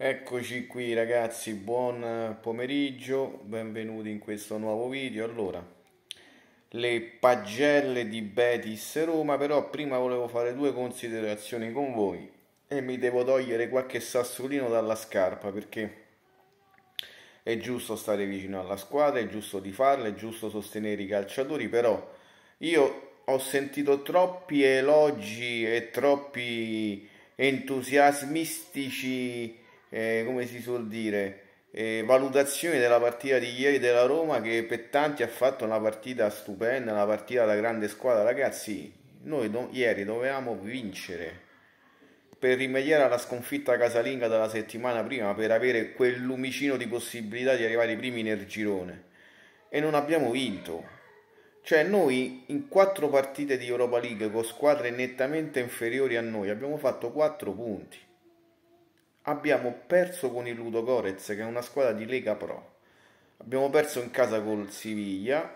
Eccoci qui ragazzi, buon eh, pomeriggio, benvenuti in questo nuovo video. Allora, le pagelle di Betis Roma, però prima volevo fare due considerazioni con voi e mi devo togliere qualche sassolino dalla scarpa perché è giusto stare vicino alla squadra, è giusto di farla, è giusto sostenere i calciatori, però io ho sentito troppi elogi e troppi entusiasmistici eh, come si suol dire, eh, valutazione della partita di ieri della Roma che per tanti ha fatto una partita stupenda, una partita da grande squadra. Ragazzi, noi do ieri dovevamo vincere per rimediare alla sconfitta casalinga della settimana prima, per avere quel lumicino di possibilità di arrivare i primi nel girone. E non abbiamo vinto. Cioè noi in quattro partite di Europa League con squadre nettamente inferiori a noi abbiamo fatto quattro punti abbiamo perso con il Ludo Gorez, che è una squadra di Lega Pro. Abbiamo perso in casa col Siviglia,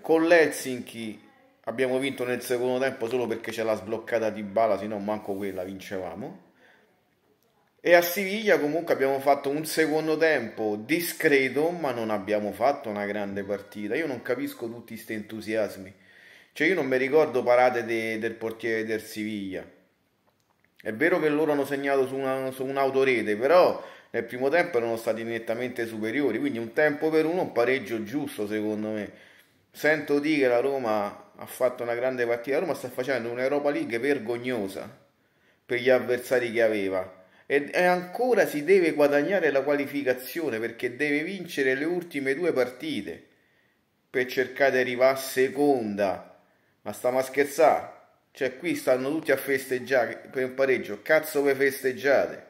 con l'Helsinki abbiamo vinto nel secondo tempo solo perché c'è la sbloccata di Bala, se no manco quella vincevamo. E a Siviglia comunque abbiamo fatto un secondo tempo discreto, ma non abbiamo fatto una grande partita. Io non capisco tutti questi entusiasmi. Cioè io non mi ricordo parate de, del portiere del Siviglia è vero che loro hanno segnato su, una, su un'autorete, però nel primo tempo erano stati nettamente superiori, quindi un tempo per uno, un pareggio giusto secondo me. Sento dire che la Roma ha fatto una grande partita, la Roma sta facendo un'Europa League vergognosa per gli avversari che aveva e, ancora si deve guadagnare la qualificazione perché deve vincere le ultime due partite per cercare di arrivare a seconda. Ma stiamo a scherzare? Cioè qui stanno tutti a festeggiare per un pareggio. Cazzo ve festeggiate.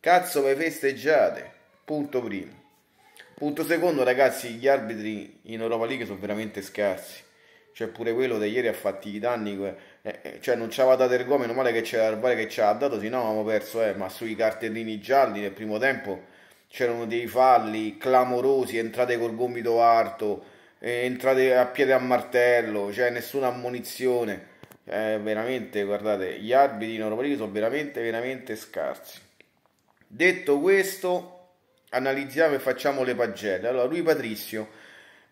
Cazzo ve festeggiate. Punto primo. Punto secondo, ragazzi, gli arbitri in Europa League sono veramente scarsi. Cioè, pure quello di ieri ha fatto i danni. Eh, eh, cioè, non ci aveva dato il gol, meno male che c'era il che ci ha dato, sennò avevamo perso, eh, ma sui cartellini gialli nel primo tempo c'erano dei falli clamorosi, entrate col gomito alto, eh, entrate a piede a martello, cioè nessuna ammonizione eh, veramente guardate gli arbitri in Europa League sono veramente veramente scarsi detto questo analizziamo e facciamo le pagelle allora lui Patrizio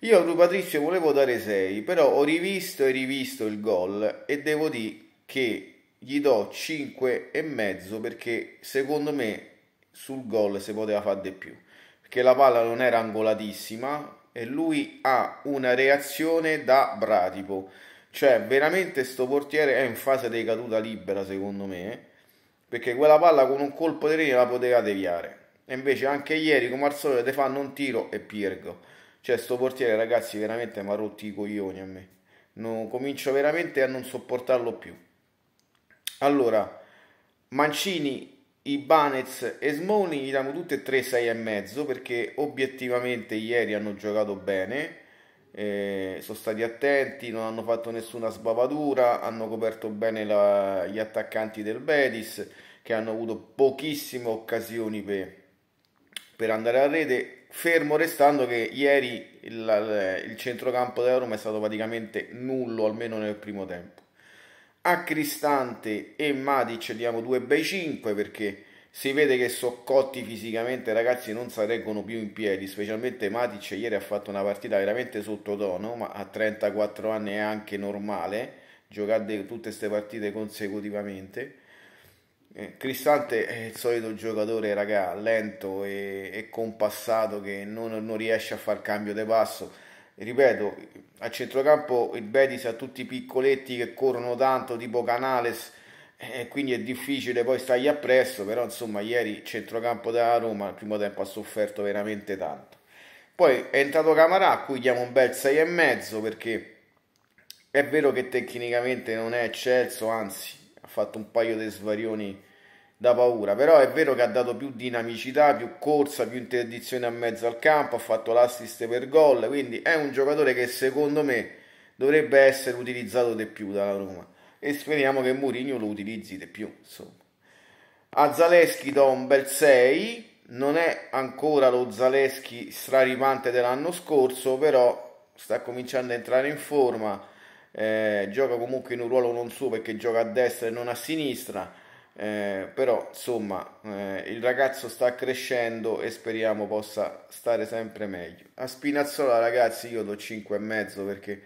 io a lui Patrizio volevo dare 6 però ho rivisto e rivisto il gol e devo dire che gli do 5 e mezzo perché secondo me sul gol si poteva fare di più perché la palla non era angolatissima e lui ha una reazione da bratipo cioè, veramente sto portiere è in fase di caduta libera, secondo me, perché quella palla con un colpo di rene la poteva deviare. E invece anche ieri, come al solito, te fanno un tiro e piergo. Cioè, sto portiere, ragazzi, veramente mi ha rotti i coglioni a me. No, comincio veramente a non sopportarlo più. Allora, Mancini, Ibanez e Smoni gli diamo tutte e tre e mezzo perché obiettivamente ieri hanno giocato bene eh, sono stati attenti, non hanno fatto nessuna sbavatura, hanno coperto bene la, gli attaccanti del Betis che hanno avuto pochissime occasioni per, per andare a rete, fermo restando che ieri il, il centrocampo della Roma è stato praticamente nullo, almeno nel primo tempo. A Cristante e Matic diamo due bei 5 perché si vede che sono cotti fisicamente, ragazzi, non si reggono più in piedi, specialmente Matic ieri ha fatto una partita veramente sottotono, ma a 34 anni è anche normale giocare tutte queste partite consecutivamente. Eh, Cristante è il solito giocatore, raga, lento e, e compassato che non, non riesce a far cambio di passo. Ripeto, a centrocampo il Betis ha tutti i piccoletti che corrono tanto, tipo Canales eh, quindi è difficile poi stargli appresso, però insomma ieri centrocampo della Roma al primo tempo ha sofferto veramente tanto. Poi è entrato Camarà a cui diamo un bel 6,5 perché è vero che tecnicamente non è eccelso, anzi ha fatto un paio di svarioni da paura, però è vero che ha dato più dinamicità, più corsa, più interdizione a mezzo al campo, ha fatto l'assist per gol, quindi è un giocatore che secondo me dovrebbe essere utilizzato di più dalla Roma e speriamo che Mourinho lo utilizzi di più. Insomma. A Zaleschi do un bel 6, non è ancora lo Zaleschi straripante dell'anno scorso, però sta cominciando a entrare in forma, eh, gioca comunque in un ruolo non suo perché gioca a destra e non a sinistra. Eh, però insomma eh, il ragazzo sta crescendo e speriamo possa stare sempre meglio a Spinazzola ragazzi io do 5,5 perché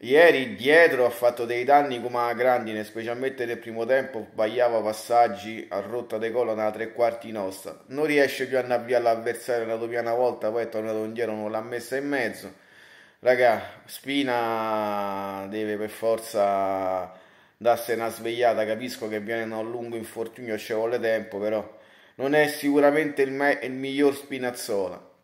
Ieri dietro ha fatto dei danni come a grandine, specialmente nel primo tempo sbagliava passaggi a rotta di colo nella tre quarti nostra. Non riesce più a annavviare l'avversario una doppia volta, poi è tornato indietro, non l'ha messa in mezzo. Raga, Spina deve per forza darsi una svegliata, capisco che viene da un lungo infortunio, ci vuole tempo, però non è sicuramente il, il miglior Spinazzola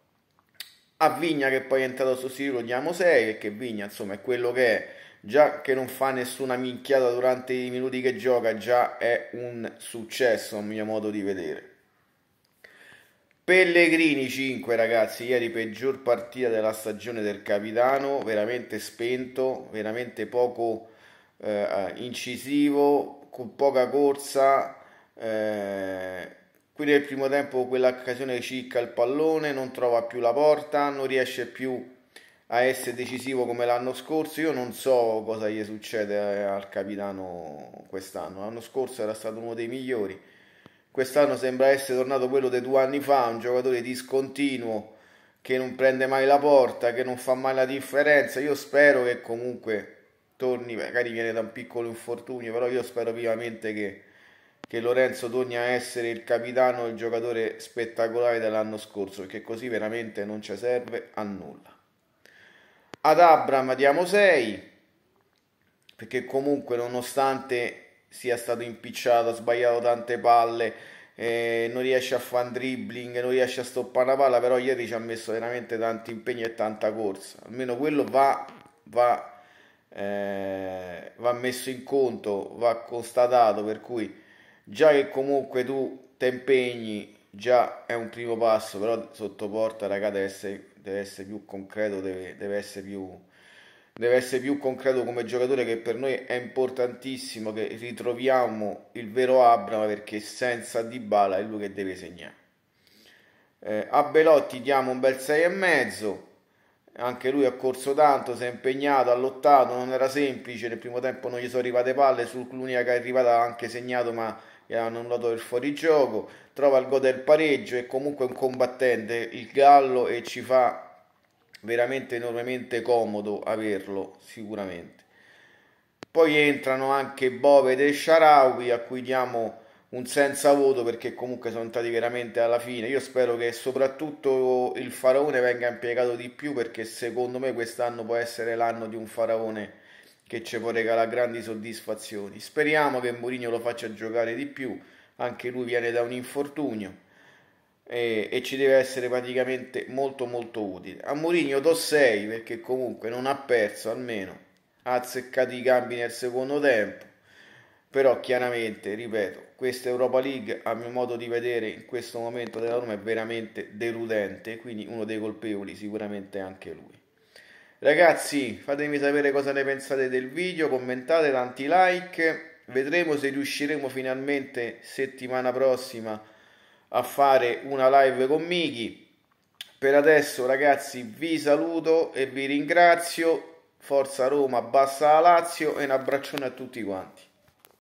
a Vigna che poi è entrato a sostituirlo di Amosei perché Vigna insomma è quello che è già che non fa nessuna minchiata durante i minuti che gioca già è un successo a mio modo di vedere Pellegrini 5 ragazzi ieri peggior partita della stagione del capitano veramente spento veramente poco eh, incisivo con poca corsa eh, Qui nel primo tempo quell'occasione cicca il pallone, non trova più la porta, non riesce più a essere decisivo come l'anno scorso. Io non so cosa gli succede eh, al capitano quest'anno. L'anno scorso era stato uno dei migliori. Quest'anno sembra essere tornato quello di due anni fa, un giocatore discontinuo che non prende mai la porta, che non fa mai la differenza. Io spero che comunque torni, magari viene da un piccolo infortunio, però io spero vivamente che che Lorenzo torni a essere il capitano e il giocatore spettacolare dell'anno scorso, perché così veramente non ci serve a nulla. Ad Abram diamo 6, perché comunque nonostante sia stato impicciato, ha sbagliato tante palle, eh, non riesce a fare un dribbling, non riesce a stoppare la palla, però ieri ci ha messo veramente tanti impegni e tanta corsa. Almeno quello va, va, eh, va messo in conto, va constatato, per cui già che comunque tu ti impegni, già è un primo passo, però sotto porta, raga, deve essere, deve essere più concreto, deve, deve, essere più, deve essere più concreto come giocatore che per noi è importantissimo che ritroviamo il vero Abram perché senza Dybala è lui che deve segnare. Eh, a Belotti diamo un bel 6,5 anche lui ha corso tanto, si è impegnato, ha lottato, non era semplice, nel primo tempo non gli sono arrivate palle, sull'unica che è arrivata ha anche segnato, ma che ha annullato il fuorigioco, trova il gol del pareggio è comunque un combattente il Gallo e ci fa veramente enormemente comodo averlo sicuramente. Poi entrano anche Bove e Sharawi a cui diamo un senza voto perché comunque sono stati veramente alla fine. Io spero che soprattutto il faraone venga impiegato di più perché secondo me quest'anno può essere l'anno di un faraone che ci può regalare grandi soddisfazioni. Speriamo che Mourinho lo faccia giocare di più, anche lui viene da un infortunio e, e ci deve essere praticamente molto molto utile. A Mourinho do 6 perché comunque non ha perso almeno, ha azzeccato i cambi nel secondo tempo, però chiaramente, ripeto, questa Europa League a mio modo di vedere in questo momento della Roma è veramente deludente, quindi uno dei colpevoli sicuramente anche lui. Ragazzi, fatemi sapere cosa ne pensate del video, commentate tanti like, vedremo se riusciremo finalmente settimana prossima a fare una live con Miki. Per adesso ragazzi vi saluto e vi ringrazio, forza Roma, bassa Lazio e un abbraccione a tutti quanti.